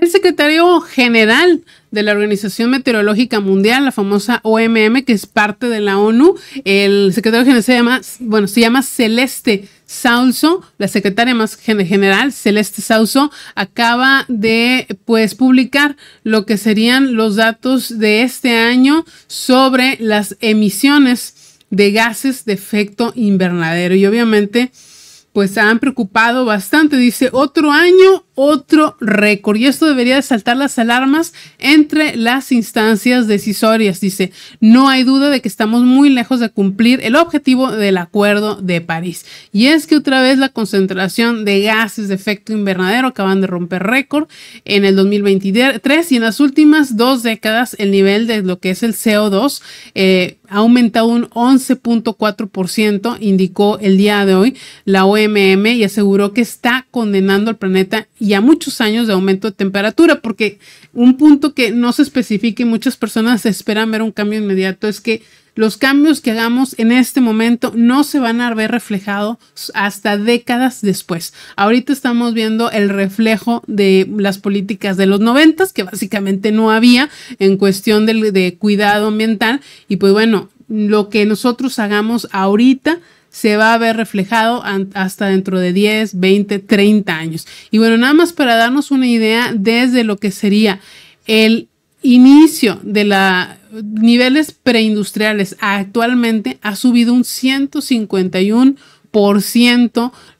El secretario general de la Organización Meteorológica Mundial, la famosa OMM, que es parte de la ONU, el secretario general se llama, bueno, se llama Celeste Sauso, la secretaria más general, Celeste Sauso, acaba de pues publicar lo que serían los datos de este año sobre las emisiones de gases de efecto invernadero y obviamente pues han preocupado bastante, dice otro año otro récord y esto debería de saltar las alarmas entre las instancias decisorias. Dice, no hay duda de que estamos muy lejos de cumplir el objetivo del Acuerdo de París. Y es que otra vez la concentración de gases de efecto invernadero acaban de romper récord en el 2023 y en las últimas dos décadas el nivel de lo que es el CO2 eh, ha aumentado un 11.4%, indicó el día de hoy la OMM y aseguró que está condenando al planeta y a muchos años de aumento de temperatura, porque un punto que no se especifica y muchas personas esperan ver un cambio inmediato es que los cambios que hagamos en este momento no se van a ver reflejados hasta décadas después. Ahorita estamos viendo el reflejo de las políticas de los noventas, que básicamente no había en cuestión de, de cuidado ambiental. Y pues bueno, lo que nosotros hagamos ahorita se va a ver reflejado hasta dentro de 10, 20, 30 años. Y bueno, nada más para darnos una idea desde lo que sería el inicio de los niveles preindustriales actualmente ha subido un 151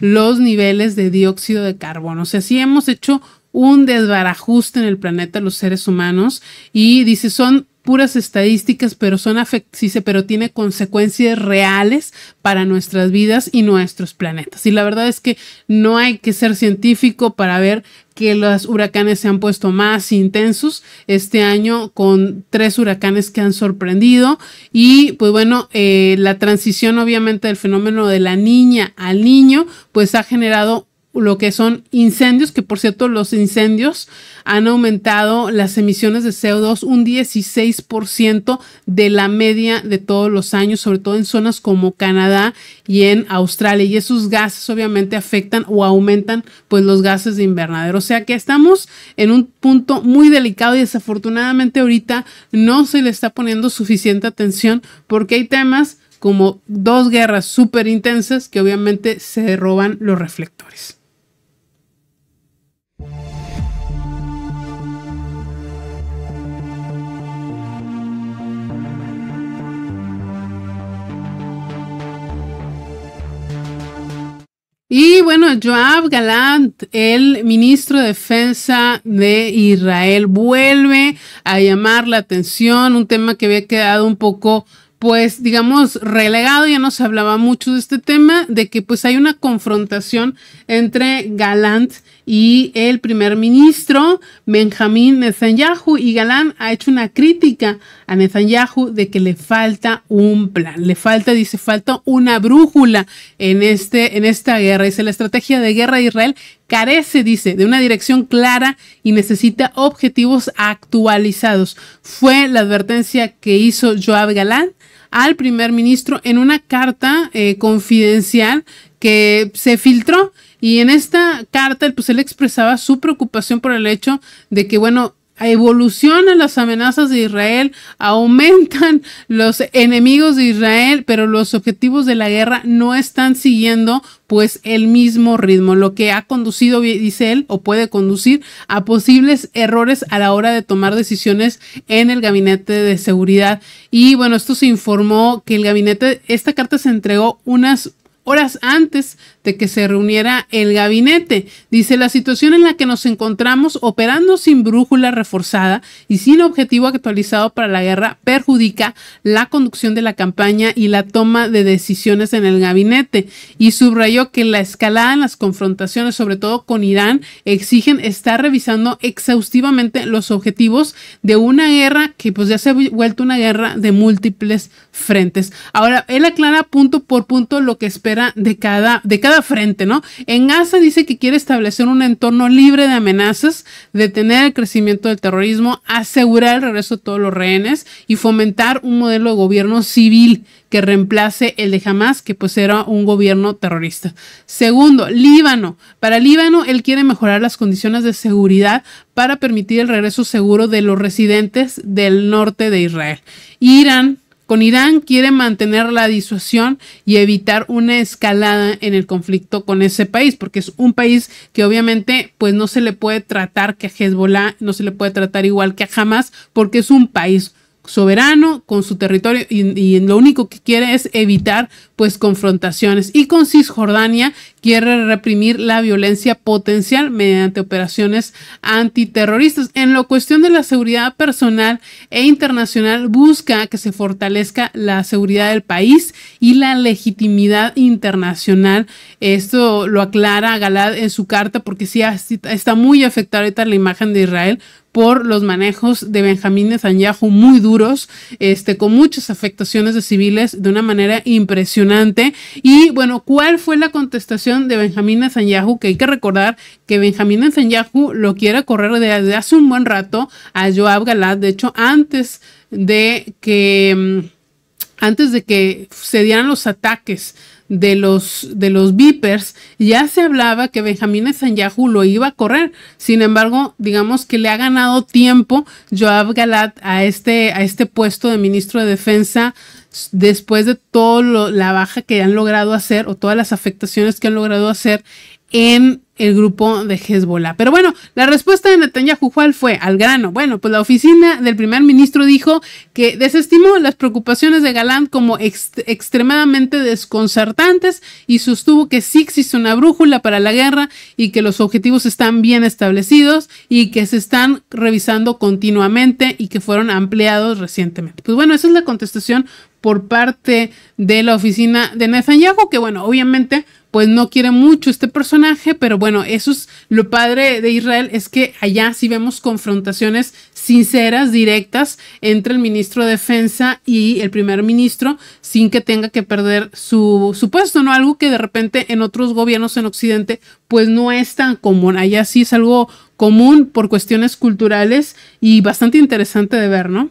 los niveles de dióxido de carbono. O sea, sí hemos hecho un desbarajuste en el planeta los seres humanos y dice son puras estadísticas, pero son afectice, pero tiene consecuencias reales para nuestras vidas y nuestros planetas. Y la verdad es que no hay que ser científico para ver que los huracanes se han puesto más intensos este año con tres huracanes que han sorprendido y pues bueno eh, la transición obviamente del fenómeno de la niña al niño pues ha generado lo que son incendios, que por cierto los incendios han aumentado las emisiones de CO2 un 16% de la media de todos los años, sobre todo en zonas como Canadá y en Australia. Y esos gases obviamente afectan o aumentan pues los gases de invernadero. O sea que estamos en un punto muy delicado y desafortunadamente ahorita no se le está poniendo suficiente atención porque hay temas como dos guerras súper intensas que obviamente se roban los reflectores. Y bueno, Joab Galant, el ministro de Defensa de Israel, vuelve a llamar la atención, un tema que había quedado un poco pues digamos relegado, ya no se hablaba mucho de este tema, de que pues hay una confrontación entre Galant y el primer ministro Benjamín Netanyahu y Galán ha hecho una crítica a Netanyahu de que le falta un plan, le falta, dice, falta una brújula en, este, en esta guerra, es la estrategia de guerra de Israel carece, dice, de una dirección clara y necesita objetivos actualizados. Fue la advertencia que hizo Joab Galán al primer ministro en una carta eh, confidencial que se filtró. Y en esta carta, pues él expresaba su preocupación por el hecho de que, bueno, evolucionan las amenazas de Israel, aumentan los enemigos de Israel, pero los objetivos de la guerra no están siguiendo pues el mismo ritmo, lo que ha conducido, dice él, o puede conducir a posibles errores a la hora de tomar decisiones en el gabinete de seguridad. Y bueno, esto se informó que el gabinete, esta carta se entregó unas horas antes de que se reuniera el gabinete. Dice, la situación en la que nos encontramos operando sin brújula reforzada y sin objetivo actualizado para la guerra perjudica la conducción de la campaña y la toma de decisiones en el gabinete. Y subrayó que la escalada en las confrontaciones, sobre todo con Irán, exigen estar revisando exhaustivamente los objetivos de una guerra que pues ya se ha vuelto una guerra de múltiples frentes. Ahora, él aclara punto por punto lo que espera de cada, de cada frente, ¿no? En Gaza dice que quiere establecer un entorno libre de amenazas, detener el crecimiento del terrorismo, asegurar el regreso de todos los rehenes y fomentar un modelo de gobierno civil que reemplace el de Hamas, que pues era un gobierno terrorista. Segundo, Líbano. Para Líbano, él quiere mejorar las condiciones de seguridad para permitir el regreso seguro de los residentes del norte de Israel. Irán con Irán quiere mantener la disuasión y evitar una escalada en el conflicto con ese país, porque es un país que obviamente pues no se le puede tratar que a Hezbollah, no se le puede tratar igual que a Hamas, porque es un país soberano con su territorio y, lo único que quiere es evitar pues confrontaciones y con Cisjordania quiere reprimir la violencia potencial mediante operaciones antiterroristas. En la cuestión de la seguridad personal e internacional busca que se fortalezca la seguridad del país y la legitimidad internacional. Esto lo aclara Galad en su carta porque si está muy afectada ahorita la imagen de Israel por los manejos de Benjamín Netanyahu muy duros, este, con muchas afectaciones de civiles de una manera impresionante. Y bueno, ¿cuál fue la contestación de Benjamín Netanyahu? Que hay que recordar que Benjamín Netanyahu lo quiere correr desde hace un buen rato a Joab Galat, de hecho, antes de que mm, antes de que se dieran los ataques de los, de los Vipers, ya se hablaba que Benjamín Netanyahu lo iba a correr. Sin embargo, digamos que le ha ganado tiempo Joab Galat a este, a este puesto de ministro de Defensa después de toda la baja que han logrado hacer o todas las afectaciones que han logrado hacer en el grupo de Hezbollah. Pero bueno, la respuesta de Netanyahu fue al grano. Bueno, pues la oficina del primer ministro dijo que desestimó las preocupaciones de Galán como extremadamente desconcertantes y sostuvo que sí existe una brújula para la guerra y que los objetivos están bien establecidos y que se están revisando continuamente y que fueron ampliados recientemente. Pues bueno, esa es la contestación por parte de la oficina de Netanyahu, que bueno, obviamente pues no quiere mucho este personaje, pero bueno, eso es lo padre de Israel, es que allá sí vemos confrontaciones sinceras, directas, entre el ministro de Defensa y el primer ministro, sin que tenga que perder su, puesto, ¿no? Algo que de repente en otros gobiernos en Occidente, pues no es tan común, allá sí es algo común por cuestiones culturales y bastante interesante de ver, ¿no?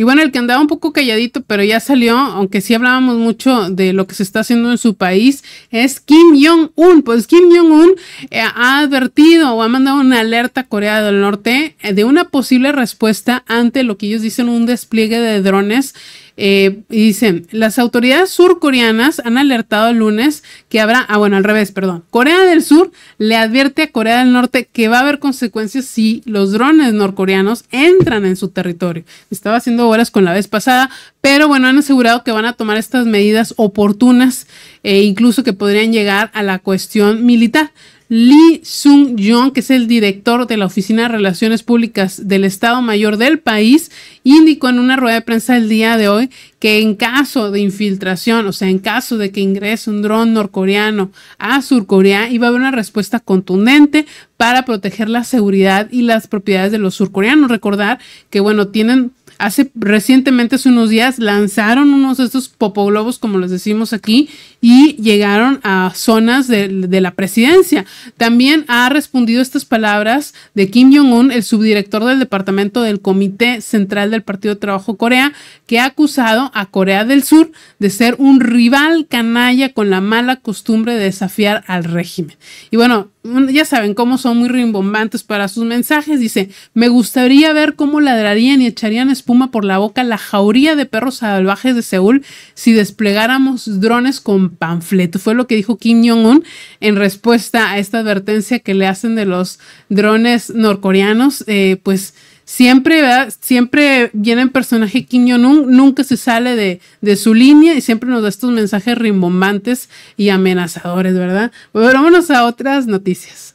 Y bueno, el que andaba un poco calladito, pero ya salió, aunque sí hablábamos mucho de lo que se está haciendo en su país, es Kim Jong-un. Pues Kim Jong-un eh, ha advertido o ha mandado una alerta a Corea del Norte eh, de una posible respuesta ante lo que ellos dicen un despliegue de drones eh, y dicen las autoridades surcoreanas han alertado el lunes que habrá, ah, bueno, al revés, perdón. Corea del Sur le advierte a Corea del Norte que va a haber consecuencias si los drones norcoreanos entran en su territorio. Estaba haciendo horas con la vez pasada, pero bueno, han asegurado que van a tomar estas medidas oportunas e incluso que podrían llegar a la cuestión militar. Lee sung jong que es el director de la Oficina de Relaciones Públicas del Estado Mayor del país, indicó en una rueda de prensa el día de hoy que en caso de infiltración, o sea, en caso de que ingrese un dron norcoreano a Surcorea, iba a haber una respuesta contundente para proteger la seguridad y las propiedades de los surcoreanos. Recordar que, bueno, tienen Hace recientemente, hace unos días, lanzaron unos de estos popoglobos, como les decimos aquí, y llegaron a zonas de, la presidencia. También ha respondido estas palabras de Kim Jong-un, el subdirector del departamento del Comité Central del Partido de Trabajo Corea, que ha acusado a Corea del Sur de ser un rival canalla con la mala costumbre de desafiar al régimen. Y bueno, mm, ya saben cómo son muy rimbombantes para sus mensajes. Dice, me gustaría ver cómo ladrarían y echarían por la boca la jauría de perros salvajes de Seúl si desplegáramos drones con panfleto. Fue lo que dijo Kim Jong-un en respuesta a esta advertencia que le hacen de los drones norcoreanos. Eh, pues siempre, ¿verdad? Siempre viene el personaje Kim Jong-un, nunca se sale de, su línea y siempre nos da estos mensajes rimbombantes y amenazadores, ¿verdad? Pero vámonos a otras noticias.